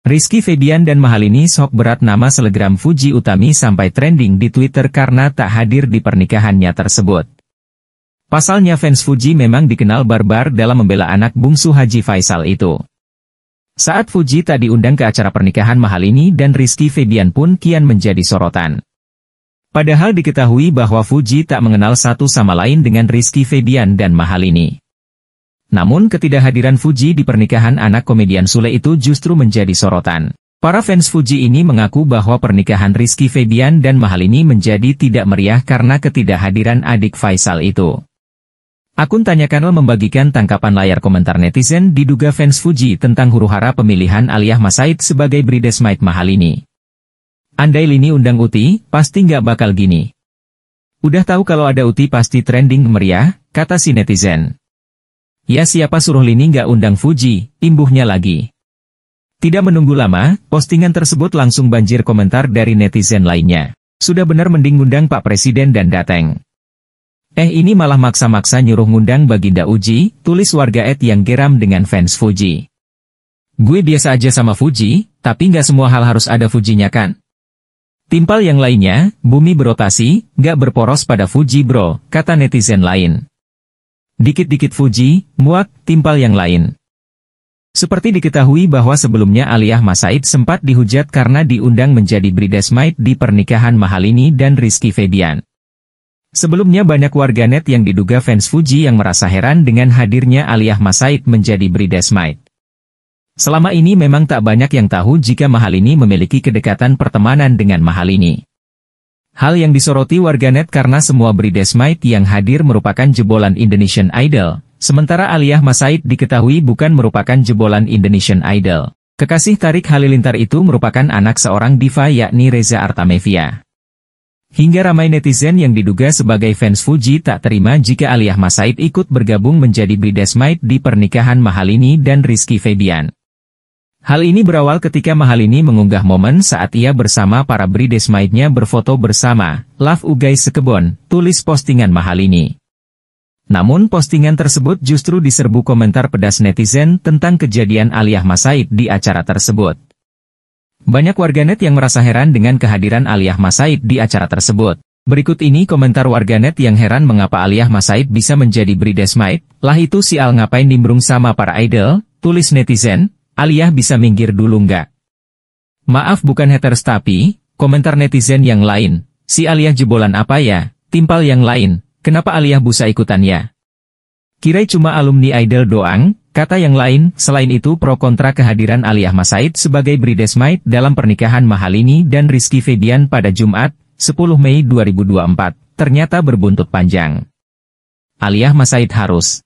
Rizky Febian dan Mahalini sok berat nama selegram Fuji Utami sampai trending di Twitter karena tak hadir di pernikahannya tersebut. Pasalnya fans Fuji memang dikenal barbar dalam membela anak bungsu Haji Faisal itu. Saat Fuji tak diundang ke acara pernikahan Mahalini dan Rizky Febian pun kian menjadi sorotan. Padahal diketahui bahwa Fuji tak mengenal satu sama lain dengan Rizky Febian dan Mahalini. Namun ketidakhadiran Fuji di pernikahan anak komedian Sule itu justru menjadi sorotan. Para fans Fuji ini mengaku bahwa pernikahan Rizky Febian dan ini menjadi tidak meriah karena ketidakhadiran adik Faisal itu. Akun kanal membagikan tangkapan layar komentar netizen diduga fans Fuji tentang huru-hara pemilihan Aliyah Masaid sebagai Brides Maid ini. Andai Lini undang Uti, pasti nggak bakal gini. Udah tahu kalau ada Uti pasti trending meriah, kata si netizen. Ya siapa suruh Lini nggak undang Fuji, imbuhnya lagi. Tidak menunggu lama, postingan tersebut langsung banjir komentar dari netizen lainnya. Sudah benar mending ngundang Pak Presiden dan dateng. Eh ini malah maksa-maksa nyuruh ngundang Baginda Uji, tulis warga Ed yang geram dengan fans Fuji. Gue biasa aja sama Fuji, tapi nggak semua hal harus ada Fujinya kan. Timpal yang lainnya, bumi berotasi, nggak berporos pada Fuji bro, kata netizen lain. Dikit-dikit Fuji, Muak, timpal yang lain. Seperti diketahui bahwa sebelumnya Aliyah Masaid sempat dihujat karena diundang menjadi bridesmaid di pernikahan Mahalini dan Rizky Febian. Sebelumnya banyak warganet yang diduga fans Fuji yang merasa heran dengan hadirnya Aliyah Masaid menjadi bridesmaid. Selama ini memang tak banyak yang tahu jika Mahalini memiliki kedekatan pertemanan dengan Mahalini. Hal yang disoroti warganet karena semua bridesmaid yang hadir merupakan jebolan Indonesian Idol, sementara Aliyah Masaid diketahui bukan merupakan jebolan Indonesian Idol. Kekasih Tarik Halilintar itu merupakan anak seorang diva yakni Reza Artamevia. Hingga ramai netizen yang diduga sebagai fans Fuji tak terima jika Aliyah Masaid ikut bergabung menjadi bridesmaid di pernikahan Mahalini dan Rizky Febian. Hal ini berawal ketika Mahal ini mengunggah momen saat ia bersama para bridesmaidnya berfoto bersama, Love Ugai Sekebon, tulis postingan Mahal ini. Namun postingan tersebut justru diserbu komentar pedas netizen tentang kejadian Aliyah Masaid di acara tersebut. Banyak warganet yang merasa heran dengan kehadiran Aliyah Masaid di acara tersebut. Berikut ini komentar warganet yang heran mengapa Aliyah Masaid bisa menjadi bridesmaid. lah itu si Al ngapain nimbrung sama para idol, tulis netizen, Aliyah bisa minggir dulu nggak? Maaf bukan haters tapi, komentar netizen yang lain, si Aliyah jebolan apa ya, timpal yang lain, kenapa Aliyah busa ikutan ya? Kirai cuma alumni idol doang, kata yang lain, selain itu pro kontra kehadiran Aliyah Masaid sebagai bridesmaid dalam pernikahan Mahalini dan Rizky Febian pada Jumat, 10 Mei 2024, ternyata berbuntut panjang. Aliyah Masaid harus